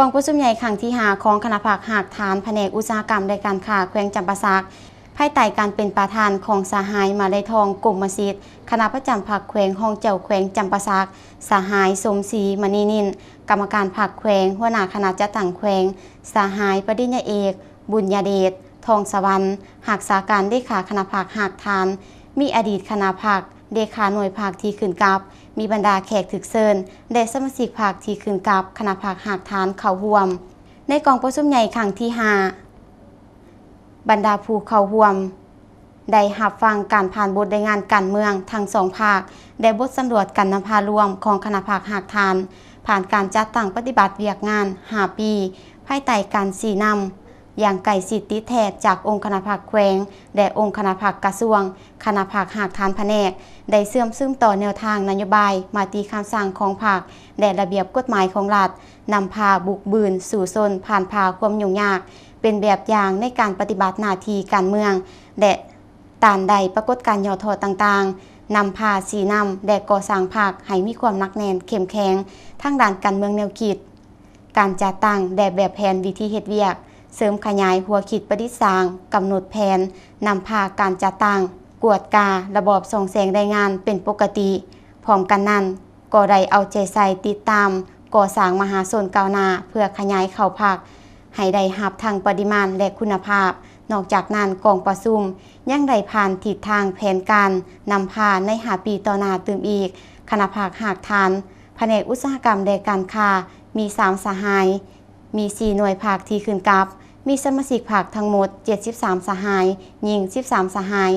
กองประชุมใหญ่ครั้งที่หาของคณะผักหากฐานแผนกอุตสาหกรรมและการค้าแขวงจำปาสักภายใต้การเป็นประธานของสหายมาได้ทองกลุ่มมสิทธิ์คณะประจำผักแขวงห้องเจ้าแขวงจำปาสักสหายสมศรีมณีนินกรรมการผักแขวง หัวหน้าคณะจัดตั้งแขวงสหายปริญญาเอกบุญญาเดชทองสวรรค์หักสาการได้ขาคณะผักหากฐานมีอดีตคณะผักเดคาหน่วยผักที่ขึ้นกับ มีบรรดาแขกถึกเซินเดสมาชิกผักที่ขึ้นกับคณะผักหักฐานเขาห่วม ในกองประชุมใหญ่ครั้งที่หาบรรดาผู้เขาห่วมได้หับฟังการผ่านบทในงานการเมืองทั้งสองภาคได้บทสำรวจการนำพารวมของคณะผักหักฐาน ผ่านการจัดตั้งปฏิบัติเวียกงานหาปี ภายใต้การสีนำอย่างไก่สิทธิแทกจากองค์คณะผักแควงแดะองค์คณะผักกระทรวง คณะผักหากทานแผนก ได้เสื่อมซึ่งต่อแนวทางนโยบายมาตีคำสั่งของผักแด่ระเบียบกฎหมายของรัฐ นำพาบุกบืนสู่โซนผ่านพาความยุ่งยาก เป็นแบบอย่างในการปฏิบัติหน้าที่การเมืองแด่ตานใดปรากฏการย่อท้อต่างๆ นำพาสีนำแดกก่อสร้างผักให้มีความนักแน่นเข้มแข็ง ทั้งด้านการเมืองแนวคิด การจัดตั้งแดกแบบแผนวิธีเหตุเวียกเสริมขยายหัวขีดประดิษางกำหนดแผน นำพาการจัดตั้งกวดการระบบส่งแสงรายงานเป็นปกติ พร้อมกันนั้นก็ได้เอาใจใส่ติดตาม ก่อสร้างมหาชนกาวนาเพื่อขยายเข่าผักให้ได้หับทางปริมาณและคุณภาพ นอกจากนั้นกองประซุมยังได้ผ่านทิศทางแผนการ นำพาในหาปีต่อนาตืมอีก คณะผักหากทานแผนกอุตสาหกรรมแดการค้ามีสามสหายมี 4 หน่วยภาคที่ขึ้นกับ มีสมาชิกภาคทั้งหมด 73 สหายยิง13 สหาย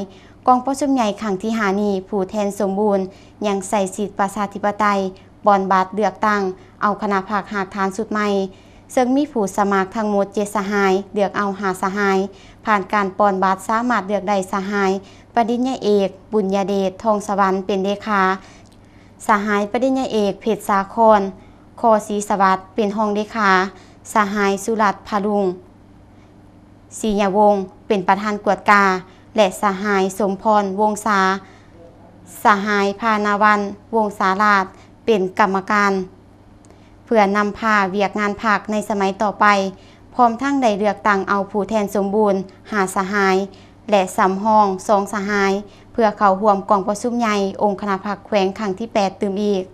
กองประชุมใหญ่ขังที่หานีผู้แทนสมบูรณ์ ยังใส่สิทธิประชาธิปไตยบอนบาทเดือกตั้ง เอาคณะภาคหากฐานสุดใหม่ ซึ่งมีผู้สมัครทั้งหมดเจสหายเดือกเอาหาสหาย ผ่านการปอนบาทสามารถเดือกใดสหาย ปริญญาเอก บุญญาเดช ทองสวรรค์เป็นเลขาสหายปริญญาเอก เพชรสาครคอศรีสวัสดิ์ เป็นห้องเลขาสหายสุรัตพารุงศียาวงศ์เป็นประธานกวดกา และสหาย สมพรวงศาสหายพานาวันวงศาลาดเป็นกรรมการ เพื่อนำพาเวียกงานผักในสมัยต่อไป พร้อมทั้งได้เลือกตั้งเอาผู้แทนสมบูรณ์ หาสหาย และสำหองสองสหาย เพื่อเขาห่วมกองประชุมใหญ่องค์คณะผักแขวงขังที่ 8 ตืมอีก